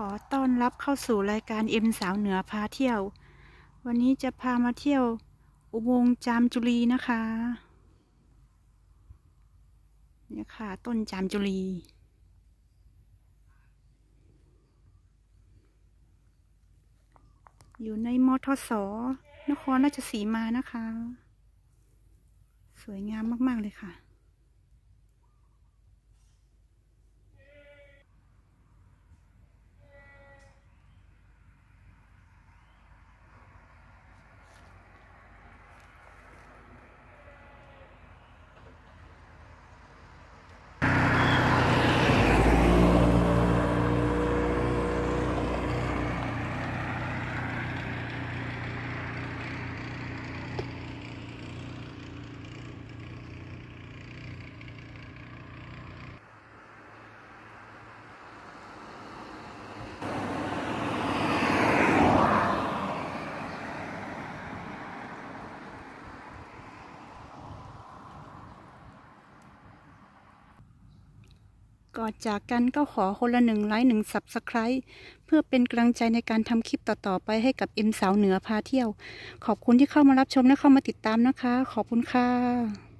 ขอต้อนรับเข้าสู่รายการเอ็มสาวเหนือพาเที่ยว วันนี้จะพามาเที่ยวอุโมงค์จามจุรีนะคะเนี่ยค่ะต้นจามจุรี อยู่ในมอทสนครราชสีมานะคะ สวยงามมาก ๆ เลยค่ะก่อนจากกันก็ขอคนละหนึ่งไลค์หนึ่งสับสไครต์เพื่อเป็นกำลังใจในการทำคลิปต่อๆไปให้กับเอ็มสาวเหนือพาเที่ยว ขอบคุณที่เข้ามารับชมและเข้ามาติดตามนะคะ ขอบคุณค่ะ